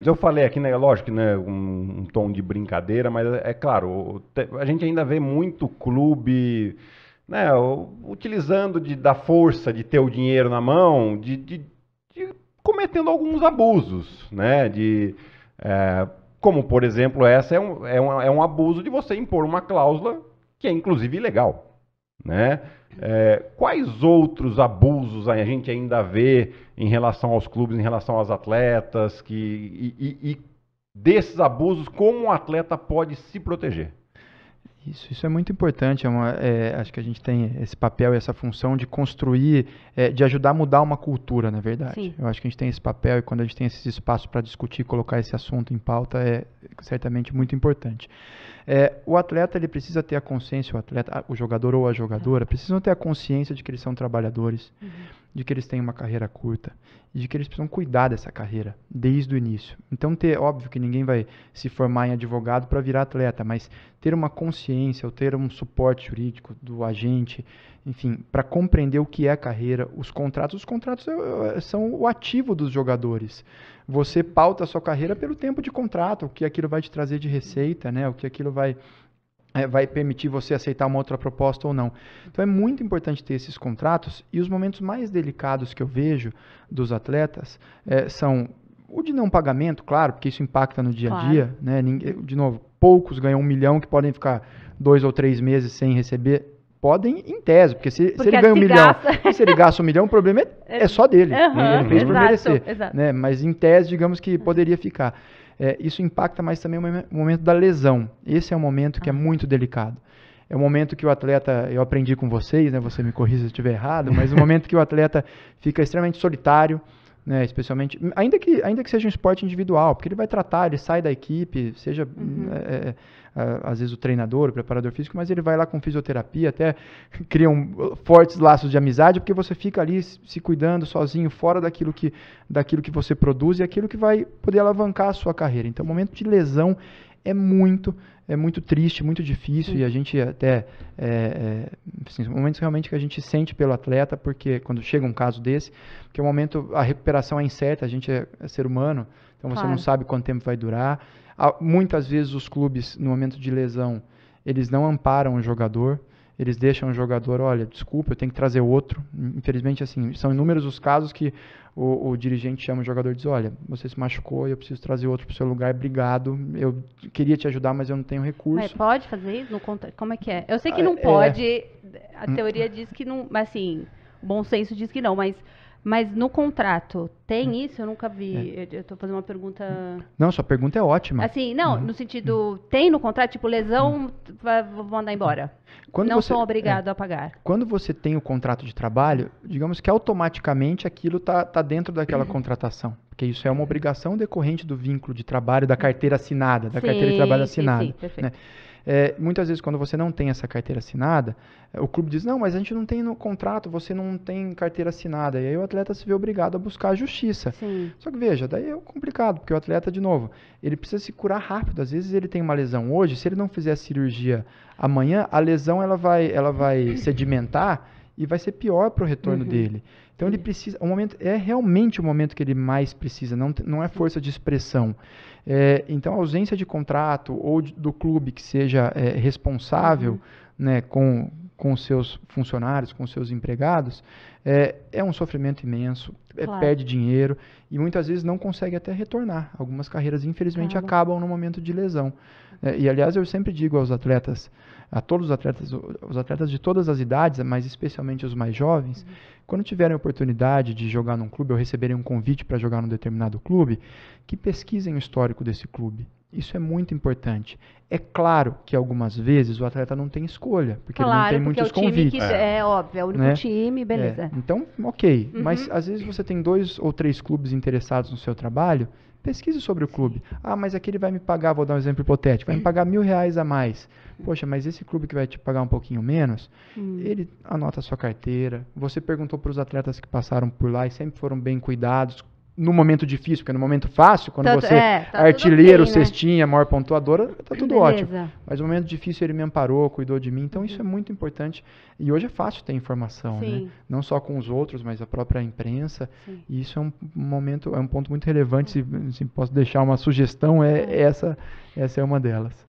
Eu falei aqui, né, lógico, né, um, um tom de brincadeira, mas é, é claro, a gente ainda vê muito clube né, utilizando de, da força de ter o dinheiro na mão, de, de, de cometendo alguns abusos, né, de, é, como por exemplo essa é um, é, um, é um abuso de você impor uma cláusula que é inclusive ilegal, né? É, quais outros abusos a gente ainda vê em relação aos clubes, em relação aos atletas, que, e, e, e desses abusos, como o um atleta pode se proteger? Isso, isso é muito importante. É uma, é, acho que a gente tem esse papel e essa função de construir, é, de ajudar a mudar uma cultura, na é verdade. Sim. Eu acho que a gente tem esse papel e quando a gente tem esses espaços para discutir, colocar esse assunto em pauta é certamente muito importante. É, o atleta ele precisa ter a consciência, o atleta, o jogador ou a jogadora tá. precisam ter a consciência de que eles são trabalhadores. Uhum de que eles têm uma carreira curta e de que eles precisam cuidar dessa carreira desde o início. Então, ter óbvio que ninguém vai se formar em advogado para virar atleta, mas ter uma consciência ou ter um suporte jurídico do agente, enfim, para compreender o que é a carreira, os contratos. Os contratos eh, são o ativo dos jogadores. Você pauta a sua carreira pelo tempo de contrato, o que aquilo vai te trazer de receita, né? O que aquilo vai é, vai permitir você aceitar uma outra proposta ou não. Então é muito importante ter esses contratos e os momentos mais delicados que eu vejo dos atletas é, são o de não pagamento, claro, porque isso impacta no dia a dia, claro. né? De novo, poucos ganham um milhão que podem ficar dois ou três meses sem receber podem em tese, porque se, porque é se ele ganha um milhão, gasta... se ele gasta um milhão, o problema é, é, é só dele. Uhum, ele fez por merecer. Exato. Né? Mas em tese, digamos que poderia ficar. É, isso impacta mais também o momento da lesão. Esse é um momento que é ah. muito delicado. É o um momento que o atleta, eu aprendi com vocês, né? Você me corrija se eu estiver errado, mas o é um momento que o atleta fica extremamente solitário, né? Especialmente, ainda que, ainda que seja um esporte individual, porque ele vai tratar, ele sai da equipe, seja uhum. Hum, é, é, é, às vezes o treinador, o preparador físico, mas ele vai lá com fisioterapia, até criam um, uh, fortes laços de amizade, porque você fica ali se cuidando sozinho, fora daquilo que, daquilo que você produz e aquilo que vai poder alavancar a sua carreira. Então, momento de lesão é muito, é muito triste, muito difícil Sim. e a gente até é, é, assim, momentos realmente que a gente sente pelo atleta, porque quando chega um caso desse, porque o é momento a recuperação é incerta, a gente é, é ser humano, então claro. você não sabe quanto tempo vai durar. Há, ah, muitas vezes os clubes no momento de lesão eles não amparam o jogador eles deixam o jogador, olha, desculpa, eu tenho que trazer outro. Infelizmente, assim, são inúmeros os casos que o, o dirigente chama o jogador e diz, olha, você se machucou, eu preciso trazer outro para o seu lugar, obrigado, eu queria te ajudar, mas eu não tenho recurso. Mas pode fazer isso? No contra... Como é que é? Eu sei que ah, não é. pode, é... a teoria diz que não, mas assim, bom senso diz que não, mas mas no contrato tem hum. isso? Eu nunca vi. É. Eu, estou fazendo uma pergunta. Não, sua pergunta é ótima. Assim, não, uhum. no sentido, tem no contrato, tipo, lesão, uhum. vou mandar embora. Quando não você, sou é. obrigado é, a pagar. Quando você tem o contrato de trabalho, digamos que automaticamente aquilo está tá dentro daquela uhum. contratação. Porque isso é uma obrigação decorrente do vínculo de trabalho, da carteira assinada, da sim, carteira de trabalho assinada. Sim, sim, perfeito. Né? É, muitas vezes, quando você não tem essa carteira assinada, é, o clube diz: não, mas a gente não tem no contrato, você não tem carteira assinada. E aí o atleta se vê obrigado a buscar a justiça. Sim. Só que veja, daí é complicado, porque o atleta, de novo, ele precisa se curar rápido. Às vezes ele tem uma lesão hoje, se ele não fizer a cirurgia amanhã, a lesão ela vai, ela vai sedimentar e vai ser pior para o retorno uhum. dele. Então ele precisa, o momento é realmente o momento que ele mais precisa, não, não é força de expressão. É, então a ausência de contrato ou de, do clube que seja é, responsável, uhum. né, com com seus funcionários, com seus empregados, é, é um sofrimento imenso, é, claro. perde dinheiro e muitas vezes não consegue até retornar. Algumas carreiras, infelizmente, claro. acabam no momento de lesão. É, e, aliás, eu sempre digo aos atletas, a todos os atletas, os atletas de todas as idades, mas especialmente os mais jovens, uhum. quando tiverem a oportunidade de jogar num clube ou receberem um convite para jogar num determinado clube, que pesquisem o histórico desse clube. Isso é muito importante. É claro que algumas vezes o atleta não tem escolha, porque claro, ele não tem muitos é convites. É. é. óbvio, é o único né? time, beleza. É. Então, ok. Uhum. Mas às vezes você tem dois ou três clubes interessados no seu trabalho, pesquise sobre o clube. Ah, mas aquele vai me pagar, vou dar um exemplo hipotético, vai me pagar mil reais a mais. Uhum. Poxa, mas esse clube que vai te pagar um pouquinho menos, hum. ele anota a sua carteira. Você perguntou para os atletas que passaram por lá e sempre foram bem cuidados, no momento difícil, porque no momento fácil, quando tá você é tá artilheiro, bem, né? cestinha, maior pontuadora, tá tudo Beleza. ótimo. Mas no momento difícil ele me amparou, cuidou de mim, então uhum. isso é uhum. muito importante. E hoje é fácil ter informação, né? Sim. né? Não só com os outros, mas a própria imprensa. Sim. E isso é um momento, é um ponto muito relevante. Se, se posso deixar uma sugestão, é, é essa, essa é uma delas.